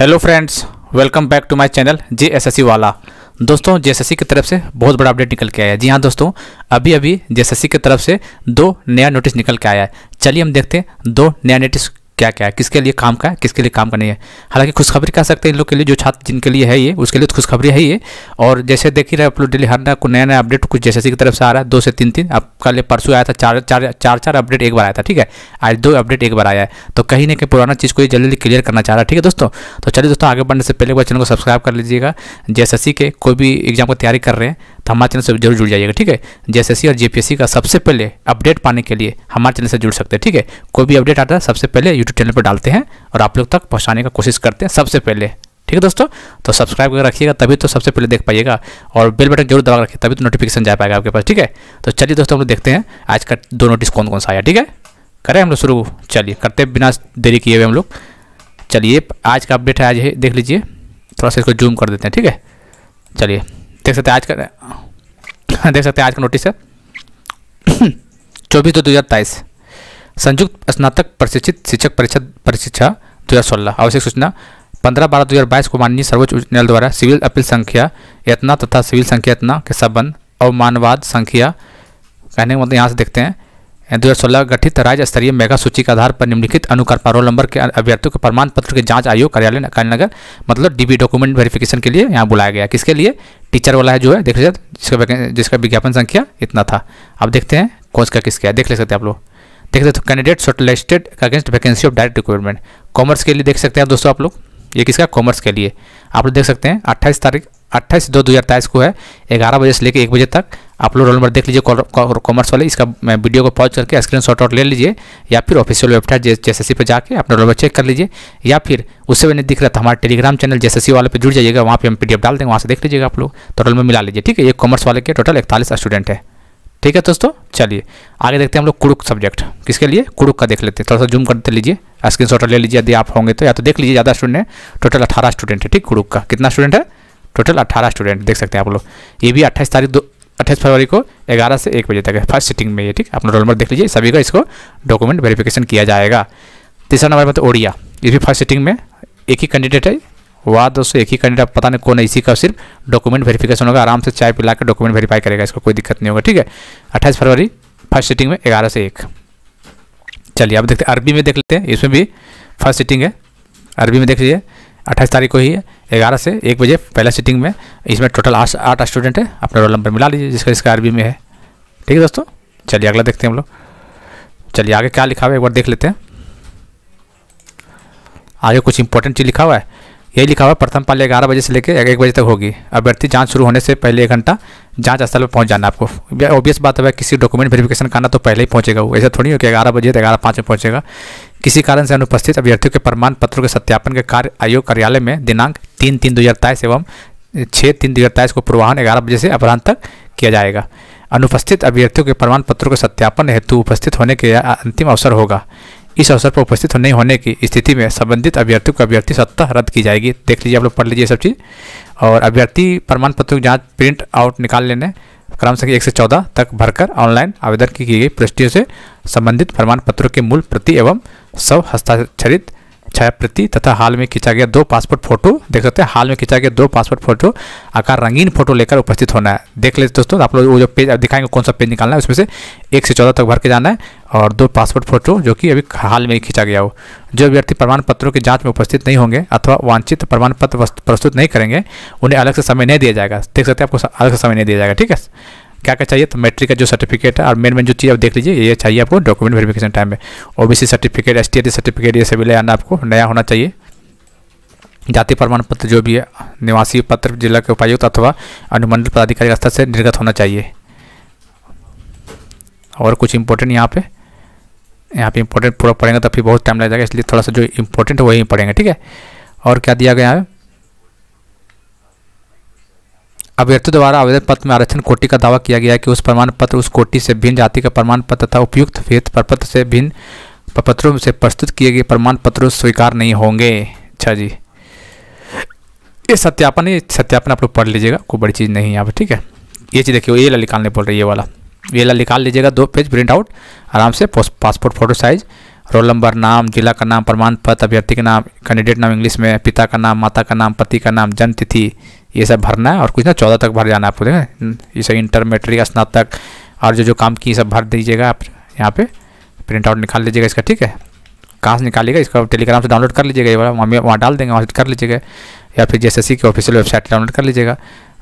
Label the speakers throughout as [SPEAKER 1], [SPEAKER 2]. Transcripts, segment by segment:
[SPEAKER 1] hello friends welcome back to my channel J S वाला दोस्तों जे की तरफ से बहुत बड़ा अपडेट निकल के आया है जी हाँ दोस्तों अभी अभी जे की तरफ से दो नया नोटिस निकल के आया है चलिए हम देखते हैं दो नया नोटिस क्या क्या है किसके लिए काम का है किसके लिए काम का नहीं है हालांकि खुशखबरी कह सकते हैं इन लोग के लिए जो छात्र जिनके लिए है ये उसके लिए तो खुशखबरी है ये और जैसे देख ही रहे आप लोग डेली हर को नया नया अपडेट कुछ जैसे की तरफ से आ रहा है दो से तीन तीन अब कल परसों आया था चार चार चार चार अपडेट एक बार आया था ठीक है आज दो अपडेट एक बार आया है तो कहीं ना कहीं पुराना चीज़ को जल्दी क्लियर करना चाह रहा है ठीक है दोस्तों तो चलिए दोस्तों आगे बढ़ने से पहले एक बार चैनल को सब्सक्राइब कर लीजिएगा जे के कोई भी एग्जाम को तैयारी कर रहे हैं हमारे चैनल से जरूर जुड़ जाइएगा ठीक है जेएसएससी और जेपीएससी का सबसे पहले अपडेट पाने के लिए हमारे चैनल से जुड़ सकते हैं ठीक है कोई भी अपडेट आता है सबसे पहले यूट्यूब चैनल पर डालते हैं और आप लोग तक पहुँचाने का कोशिश करते हैं सबसे पहले ठीक है दोस्तों तो सब्सक्राइब कर रखिएगा तभी तो सबसे पहले देख पाइएगा और बेल बटन जरूर दबा रखिए तभी तो नोटिफिकेशन जा पाएगा आपके पास ठीक है तो चलिए दोस्तों हम लोग देखते हैं आज का दो नोटिस कौन कौन सा आया ठीक है करें हम लोग शुरू चलिए करते बिना देरी किए हुए हम लोग चलिए आज का अपडेट है आज देख लीजिए थोड़ा सा इसको जूम कर देते हैं ठीक है चलिए देख सकते आज का हाँ, देख सकते आज का नोटिस है चौबीस दो दो हज़ार तेईस संयुक्त स्नातक प्रशिक्षित शिक्षक परीक्षा परीक्षा दो हज़ार सोलह आवश्यक सूचना पंद्रह बारह दो हज़ार बाईस को माननीय सर्वोच्च न्यायालय द्वारा सिविल अपील संख्या इतना तथा सिविल संख्या इतना के संबंध और मानवाद संख्या कहने का मतलब यहाँ से देखते हैं दो हज़ार गठित राज्य स्तरीय मेगा सूची के आधार पर निम्नलिखित अनुकार पारोल नंबर के अभ्यर्थियों के प्रमाण पत्र के जांच आयोग कार्यालय कार्यालय मतलब डीबी डॉक्यूमेंट वेरिफिकेशन के लिए यहाँ बुलाया गया किसके लिए टीचर वाला है जो है देख लीजिए जिसका जिसका विज्ञापन संख्या इतना था अब देखते हैं कौन का किसका है देख ले सकते हैं आप लोग देख सकते हो candidate shortlisted against vacancy of direct requirement commerce के लिए देख सकते हैं दोस्तों आप लोग ये किसका कॉमर्स के लिए आप लोग देख सकते हैं अट्ठाईस तारीख अट्ठाईस दो दो हज़ार तेईस को है ग्यारह बजे से लेकर एक बजे तक आप लोग रोल नंबर देख लीजिए कॉमर्स वाले इसका वीडियो को पॉज करके स्क्रीन शॉट आउट ले लीजिए या फिर ऑफिशियल वेबसाइट जे एस पर जाकर अपना रोल नंबर चेक कर लीजिए या फिर उससे भी नहीं दिख रहा था हमारे टेलीग्राम चैनल जे वाले पर जुड़ जाइएगा वहाँ पर हम पी डाल देंगे वहाँ से देख लीजिएगा आप लोग तो रोल में मिला लीजिए ठीक है ये कॉमर्स वाले के टोटल इकतालीस स्टूडेंट है ठीक है दोस्तों चलिए आगे देखते हैं हम लोग कुड़ुक सब्जेक्ट किसके लिए कुड़ुक का देख लेते हैं थोड़ा सा जूम करते लीजिए स्क्रीन शॉट ले लीजिए यदि आप होंगे तो या तो देख लीजिए ज़्यादा स्टूडेंट है टोटल अठारह स्टूडेंट है ठीक कुड़ुक का कितना स्टूडेंट है टोटल अठारह स्टूडेंट देख सकते हैं आप लोग ये भी अट्ठाईस तारीख दो अट्ठाईस फरवरी को ग्यारह से एक बजे तक है फर्स्ट सिटिंग में ये ठीक अपना रोल नंबर देख लीजिए सभी का इसको डॉक्यूमेंट वेरिफिकेशन किया जाएगा तीसरा नंबर मतलब तो ओडिया ये भी फर्स्ट सिटिंग में एक ही कैंडिडेट है वाह दोस्तों एक ही कैंडिडेट पता नहीं कौन है इसी का सिर्फ डॉक्यूमेंट वेरिफिकेशन होगा आराम से चाय पिला के डॉक्यूमेंट वेरीफाई करेगा इसको कोई दिक्कत नहीं होगा ठीक है अट्ठाईस फरवरी फर्स्ट सिटिंग में ग्यारह से एक चलिए अब देखते हैं अरबी में देख लेते हैं इसमें भी फर्स्ट सिटिंग है अरबी में देख लीजिए अट्ठाईस तारीख को ही है ग्यारह से एक बजे पहला सिटिंग में इसमें टोटल आठ आठ स्टूडेंट है अपना रोल नंबर मिला लीजिए जिसका इसका आरबी में है ठीक है दोस्तों चलिए अगला देखते हैं हम लोग चलिए आगे क्या लिखा हुआ है एक बार देख लेते हैं आगे कुछ इंपॉर्टेंट चीज़ लिखा हुआ है यही लिखा हुआ है प्रथम पाली ग्यारह बजे से लेकर एक बजे तक होगी अभ्यर्थी जांच शुरू होने से पहले एक घंटा जांच स्थल पर पहुंच जाना आपको ऑब्वियस बात है किसी डॉक्यूमेंट वेरिफिकेशन करना तो पहले ही पहुंचेगा वो ऐसा थोड़ी हो कि ग्यारह बजे तो ग्यारह पाँच में पहुँचेगा किसी कारण से अनुपस्थित अभ्यर्थियों के प्रमाण पत्रों के सत्यापन के कार्य आयोग कार्यालय में दिनांक तीन तीन दो हज़ार तेईस एवं छः तीन दो हज़ार तेईस को पूर्वाहन ग्यारह बजे से अपराह्न तक किया जाएगा अनुपस्थित अभ्यर्थियों के प्रमाण पत्रों के सत्यापन हेतु उपस्थित होने के अंतिम अवसर होगा इस अवसर पर उपस्थित नहीं होने की स्थिति में संबंधित अभ्यर्थियों को अभ्यर्थी सत्ता रद्द की जाएगी देख लीजिए आप लोग पढ़ लीजिए सब चीज़ और अभ्यर्थी प्रमाण पत्रों की जाँच प्रिंट आउट निकाल लेने क्रम संख्या एक से चौदह तक भरकर ऑनलाइन आवेदन की गई प्रविष्टियों से संबंधित प्रमाण पत्रों के मूल प्रति एवं सब हस्ताक्षरित छाया प्रति तथा हाल में खींचा गया दो पासपोर्ट फोटो देख सकते हैं हाल में खींचा गया दो पासपोर्ट फोटो आकार रंगीन फोटो लेकर उपस्थित होना है देख लेते दोस्तों आप लोग वो जो पेज दिखाएंगे कौन सा पेज निकालना है उसमें से एक से चौदह तक भर के जाना है और दो पासपोर्ट फोटो जो कि अभी हाल में खींचा गया हो जो व्यक्ति प्रमाण पत्रों की जाँच में उपस्थित नहीं होंगे अथवा वांछित प्रमाण पत्र प्रस्तुत नहीं करेंगे उन्हें अलग से समय नहीं दिया जाएगा देख सकते आपको अलग से समय नहीं दिया जाएगा ठीक है क्या क्या चाहिए तो मेट्रिक का जो सर्टिफिकेट है और मेन मेन जो चीज़ आप देख लीजिए ये चाहिए आपको डॉक्यूमेंट वेरिफिकेशन टाइम में ओ सर्टिफिकेट एस सर्टिफिकेट ये सभी ले आना आपको नया होना चाहिए जाति प्रमाण पत्र जो भी है निवासी पत्र जिला के उपायुक्त अथवा अनुमंडल पदाधिकारी स्तर से निर्गत होना चाहिए और कुछ इम्पोर्टेंट यहाँ पे यहाँ पे इम्पोर्टेंट पूरा पढ़ेंगे तो फिर बहुत टाइम लग जाएगा इसलिए थोड़ा सा जो इम्पोर्टेंट है वही पढ़ेंगे ठीक है और क्या दिया गया है अभ्यर्थियों द्वारा आवेदन पत्र में आरक्षण कोटि का दावा किया गया है कि उस प्रमाण पत्र उस कोटि से भिन्न जाति का प्रमाण पत्र तथा उपयुक्त फेत प्रपत्र से भिन्न पत्रों से प्रस्तुत किए गए प्रमाण पत्र स्वीकार नहीं होंगे अच्छा जी ये सत्यापन ये सत्यापन आप लोग पढ़ लीजिएगा कोई बड़ी चीज़ नहीं है यहाँ पर ठीक है ये चीज़ देखिए ये वाला निकालने बोल रही है ये वाला ये वाला निकाल लीजिएगा दो पेज प्रिंट आउट आराम से passport photo size roll number नाम जिला का नाम प्रमाण पत्र अभ्यर्थी का नाम कैंडिडेट नाम इंग्लिश में पिता का नाम माता का नाम पति का नाम जन्मतिथि ये सब भरना है और कुछ ना चौदह तक भर जाना आपको देखें ये सब मेट्रिक स्नातक और जो जो काम की सब भर दीजिएगा आप यहाँ पे प्रिंट आउट निकाल लीजिएगा इसका ठीक है कहाँ से निकालिएगा इसका टेलीग्राम से डाउनलोड कर लीजिएगा ये वाला वहाँ वहाँ डाल देंगे वहाँ कर लीजिएगा या फिर जे की ऑफिशियल वेबसाइट डाउनलोड कर लीजिएगा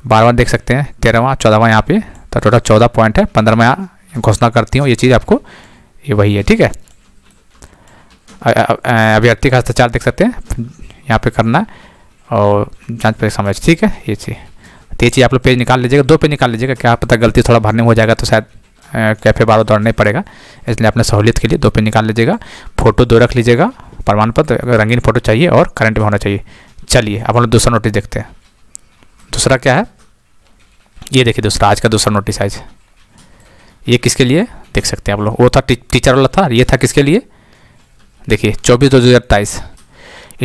[SPEAKER 1] बारहवा देख सकते हैं तेरहवां चौदहवां यहाँ पे तो टोटल चौदह पॉइंट है पंद्रहवा यहाँ घोषणा करती हूँ ये चीज़ आपको ये वही है ठीक है अभ्यर्थी का हस्ताचार देख सकते हैं यहाँ पे करना है और जाँच पर मैच ठीक है ये चीज़ तो ये चीज़ आप लोग पेज निकाल लीजिएगा दो पेज निकाल लीजिएगा क्या पता गलती थोड़ा भरने में हो जाएगा तो शायद कैफे बार दौड़ना ही पड़ेगा इसलिए अपने सहूलियत के लिए दो पेज निकाल लीजिएगा फोटो दो रख लीजिएगा प्रमाण पत्र अगर रंगीन फोटो चाहिए और करंट में होना चाहिए चलिए अब हम लोग दूसरा नोटिस देखते हैं दूसरा क्या है ये देखिए दूसरा आज का दूसरा नोटिस आज ये किसके लिए देख सकते हैं आप लोग वो था टी, टीचर वाला था ये था किसके लिए देखिए चौबीस दो हज़ार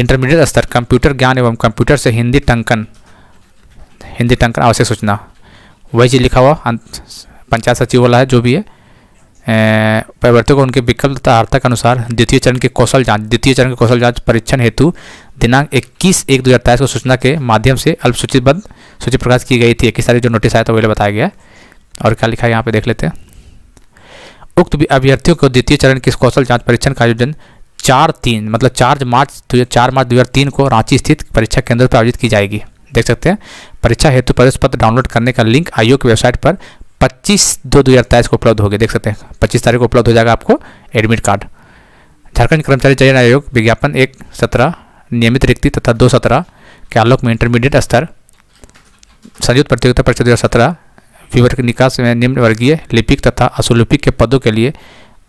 [SPEAKER 1] इंटरमीडिएट स्तर कंप्यूटर ज्ञान एवं कंप्यूटर से हिंदी टंकन हिंदी टंकन आवश्यक सूचना वही चीज़ लिखा हुआ अं, पंचायत सचिव वाला है जो भी है प्रवर्तकों को उनके विकल्प तथा आर्थक के अनुसार द्वितीय चरण की कौशल जांच द्वितीय चरण की कौशल जांच परीक्षण हेतु दिनांक 21 एक दो हज़ार तेईस को सूचना के माध्यम से अल्पसूचीबद्ध सूची प्रकाश की गई थी इक्कीस तारीख जो नोटिस आया था वही बताया गया और क्या लिखा है यहाँ पर देख लेते हैं उक्त अभ्यर्थियों को द्वितीय चरण की कौशल जांच परीक्षण का आयोजन चार तीन मतलब चार मार्च चार मार्च दो हज़ार तीन को रांची स्थित परीक्षा केंद्र पर आयोजित की जाएगी देख सकते हैं परीक्षा हेतु प्रवेश पत्र डाउनलोड करने का लिंक आयोग की वेबसाइट पर 25 दो दो हज़ार तेईस को उपलब्ध होगी देख सकते हैं 25 तारीख को उपलब्ध हो जाएगा आपको एडमिट कार्ड झारखंड कर्मचारी चयन आयोग विज्ञापन एक सत्रह नियमित रिक्ति तथा दो सत्रह के आलोक में इंटरमीडिएट स्तर संयुक्त प्रतियोगिता परीक्षा दो हज़ार सत्रह निकास में निम्न वर्गीय लिपिक तथा असुलिपिक के पदों के लिए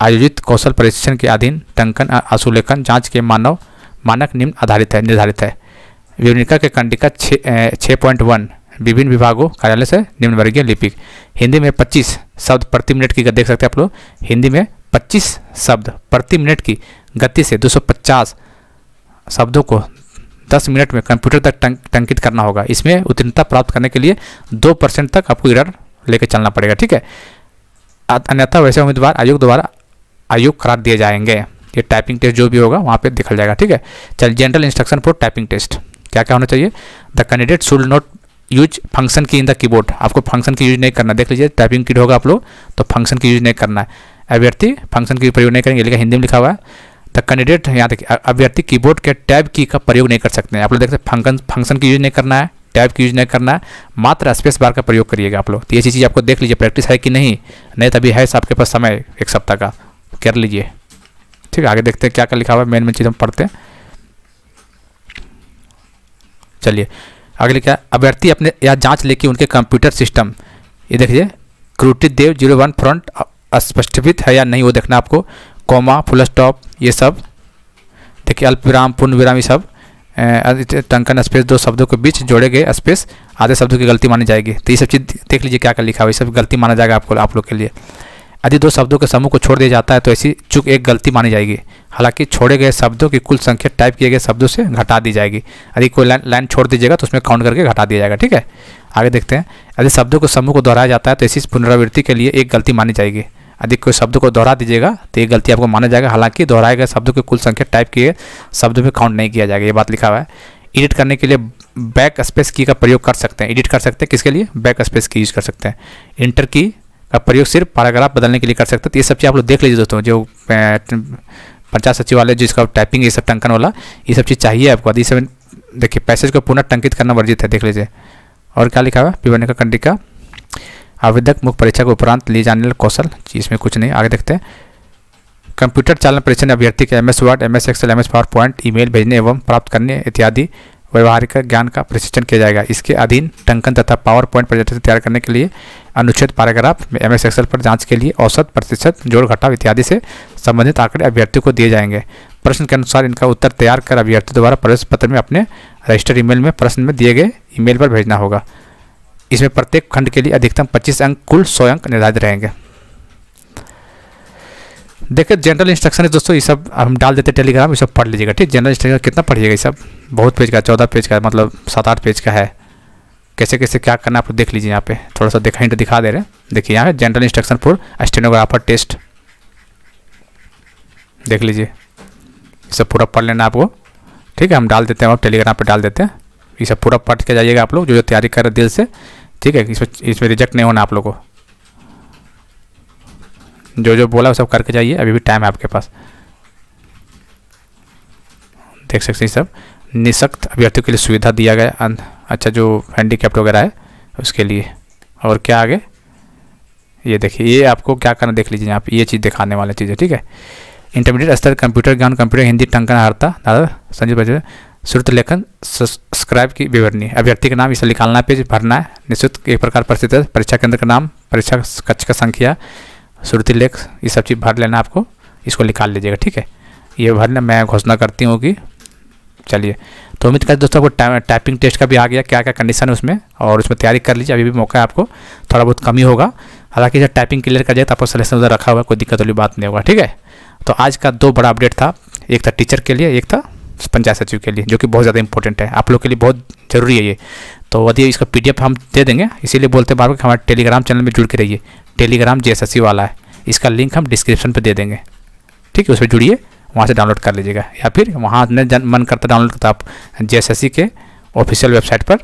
[SPEAKER 1] आयोजित कौशल प्रशिक्षण के अधीन टंकन और आशुलेखन जांच के मानव मानक निम्न आधारित है निर्धारित है विवनिका के कंडिका छः पॉइंट वन विभिन्न विभागों कार्यालय से निम्न वर्गीय लिपिक हिंदी में 25 शब्द प्रति मिनट की देख सकते हैं आप लोग हिंदी में 25 शब्द प्रति मिनट की गति से 250 शब्दों को 10 मिनट में कंप्यूटर तक टंकित करना होगा इसमें उत्तीर्णता प्राप्त करने के लिए दो परसेंट तक आपको इरर लेकर चलना पड़ेगा ठीक है अन्यथा वैसे उम्मीदवार आयोग द्वारा आयोग करार दिए जाएंगे ये टाइपिंग टेस्ट जो भी होगा वहाँ पे दिखल जाएगा ठीक है चल general instruction for typing test क्या क्या होना चाहिए the candidate should not use function key in the keyboard आपको फंक्शन की यूज नहीं करना देख लीजिए टाइपिंग किट होगा आप लोग तो फंक्शन की यूज नहीं करना है अभ्यर्थी फंक्शन की प्रयोग नहीं करेंगे लेकिन हिंदी में लिखा हुआ है द कैंडिडेट यहाँ तक अभ्यर्थी कीबोर्ड के टैब की का प्रयोग नहीं कर सकते हैं आप लोग देखते हैं फंक्शन फंक्शन की यूज नहीं करना है टैब की यूज नहीं करना है मात्र स्पेस बार का प्रयोग करिएगा आप लोग तो ये चीज़ आपको देख लीजिए प्रैक्टिस है कि नहीं नहीं तभी है आपके पास समय एक सप्ताह का कर लीजिए ठीक है आगे देखते हैं क्या क्या लिखा हुआ है मेन मेन चीज़ हम पढ़ते हैं चलिए लिखा है अभ्यर्थी अपने या जांच लेके उनके कंप्यूटर सिस्टम ये देखिए Kruti Dev zero one font स्पष्टीकृत है या नहीं वो देखना आपको कॉमा फुल स्टॉप ये सब देखिए अल्प विराम पूर्ण विराम ये सब टंकन स्पेस दो शब्दों के बीच जोड़े गए स्पेस आधे शब्दों की गलती मानी जाएगी तो ये सब चीज़ देख लीजिए क्या क्या लिखा हुआ ये सब गलती माना जाएगा आपको आप लोग के लिए यदि दो शब्दों के समूह को छोड़ दिया जाता है तो ऐसी चूक एक गलती मानी जाएगी हालांकि छोड़े गए शब्दों की कुल संख्या टाइप किए गए शब्दों से घटा दी जाएगी यदि कोई लाइन लाइन छोड़ दीजिएगा तो उसमें काउंट करके घटा दिया जाएगा ठीक है आगे देखते हैं यदि शब्दों को समूह को दोहराया जाता है तो ऐसी पुनरावृत्ति के लिए एक गलती मानी जाएगी यदि कोई शब्द को दोहरा दीजिएगा तो ये गलती आपको माना जाएगा हालांकि दोहराए गए शब्दों की कुल संख्या टाइप किए शब्दों में काउंट नहीं किया जाएगा ये बात लिखा हुआ है एडिट करने के लिए बैक स्पेस की का प्रयोग कर सकते हैं एडिट कर सकते हैं किसके लिए बैक स्पेस की यूज़ कर सकते हैं इंटर की का प्रयोग सिर्फ पैराग्राफ बदलने के लिए कर सकते हैं तो ये सब चीज़ आप लोग देख लीजिए दोस्तों जो पंचायत सचिवालय जिसका टाइपिंग ये सब टंकन वाला ये सब चीज़ चाहिए आपको यदि सब देखिए पैसेज को पुनः टंकित करना वर्जित है देख लीजिए और क्या लिखा हुआ विवरण का का आवेदक मुख्य परीक्षा के उपरांत ले जाने वाले कौशल इसमें कुछ नहीं आगे देखते हैं कंप्यूटर चालन परीक्षण अभ्यर्थी के M S Word M S Excel M S PowerPoint ई भेजने एवं प्राप्त करने इत्यादि व्यवहारिक ज्ञान का प्रशिक्षण किया जाएगा इसके अधीन टंकन तथा पावर पॉइंट प्रेजेंटेशन तैयार करने के लिए अनुच्छेद पैराग्राफ में एम एस एक्सएल पर जांच के लिए औसत प्रतिशत जोड़ घटाव इत्यादि से संबंधित आंकड़े अभ्यर्थियों को दिए जाएंगे प्रश्न के अनुसार इनका उत्तर तैयार कर अभ्यर्थी द्वारा प्रवेश पत्र में अपने रजिस्टर ईमेल में प्रश्न में दिए गए ईमेल पर भेजना होगा इसमें प्रत्येक खंड के लिए अधिकतम पच्चीस अंक कुल सौ अंक निर्धारित रहेंगे देखिए जनरल इंस्ट्रक्शन है दोस्तों ये सब हम डाल देते टेलीग्राम ये सब पढ़ लीजिएगा ठीक जनरल इंस्ट्रक्शन कितना पढ़िएगा ये सब बहुत पेज का चौदह पेज का मतलब सात आठ पेज का है कैसे कैसे क्या करना आप देख लीजिए यहाँ पे थोड़ा सा देखा दिखा दे रहे हैं देखिए यहाँ पे general instruction for stenographer test देख लीजिए ये सब पूरा पढ़ लेना आपको ठीक है हम डाल देते हैं आप टेलीग्राम पर डाल देते हैं ये सब पूरा पढ़ के जाइएगा आप लोग जो जो तैयारी कर रहे दिल से ठीक है इसमें इसमें रिजेक्ट नहीं होना आप लोग को जो जो बोला वो सब करके जाइए अभी भी टाइम है आपके पास देख सकते हैं सब निशक्त अभ्यर्थियों के लिए सुविधा दिया गया अच्छा जो हैंडीकैप्ट वगैरह है उसके लिए और क्या आगे ये देखिए ये आपको क्या करना देख लीजिए यहाँ पे ये चीज़ दिखाने वाली चीज़ है ठीक है इंटरमीडिएट स्तर कंप्यूटर ज्ञान कंप्यूटर हिंदी टंकन हारता दादा संजीव बजे श्रुत लेखन सब्सक्राइब की विवरणी अभ्यर्थी का नाम इसे निकालना पेज भरना है निःशुल्क एक प्रकार परिस्थित परीक्षा केंद्र का नाम परीक्षा कक्ष का संख्या श्रुति लेख ये सब चीज़ भर लेना आपको इसको निकाल लीजिएगा ठीक है ये भरना मैं घोषणा करती हूँ कि चलिए तो उम्मीद करते दोस्तों आपको टाइपिंग टेस्ट का भी आ गया क्या क्या कंडीशन है उसमें और उसमें तैयारी कर लीजिए अभी भी मौका है आपको थोड़ा बहुत कमी होगा हालांकि जब टाइपिंग क्लियर कर जाए तो आपको सलेक्शन उधर रखा हुआ कोई दिक्कत वाली बात नहीं होगा ठीक है तो आज का दो बड़ा अपडेट था एक था टीचर के लिए एक था पंचायत सचिव के लिए जो कि बहुत ज़्यादा इंपॉर्टेंट है आप लोग के लिए बहुत ज़रूरी है ये तो वही इसका पी हम दे देंगे इसीलिए बोलते बार बार हमारे टेलीग्राम चैनल में जुड़ के रहिए टेलीग्राम जे वाला है इसका लिंक हम डिस्क्रिप्शन पर दे देंगे ठीक है उस पर जुड़िए वहाँ से डाउनलोड कर लीजिएगा या फिर वहाँ अपने मन करता डाउनलोड करता आप जे के ऑफिशियल वेबसाइट पर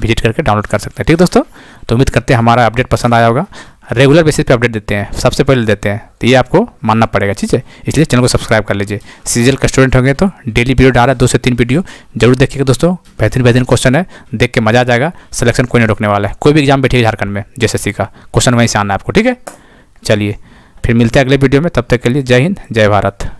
[SPEAKER 1] विजिट करके डाउनलोड कर सकते हैं ठीक है दोस्तों तो उम्मीद करते हैं हमारा अपडेट पसंद आया होगा रेगुलर बेसिस पे अपडेट देते हैं सबसे पहले देते हैं तो ये आपको मानना पड़ेगा ठीक है इसलिए चैनल को सब्सक्राइब कर लीजिए सीजल का स्टूडेंट होंगे तो डेली वीडियो डाल रहा है दो से तीन वीडियो जरूर देखिएगा दोस्तों बेहतरीन बेहतरीन क्वेश्चन है देख के मजा आ जाएगा सिलेक्शन कोई नहीं रोकने वाला है कोई भी एग्जाम बैठेगा झारखंड में जैसे का क्वेश्चन वहीं से आना है आपको ठीक है चलिए फिर मिलते हैं अगले वीडियो में तब तक के लिए जय हिंद जय भारत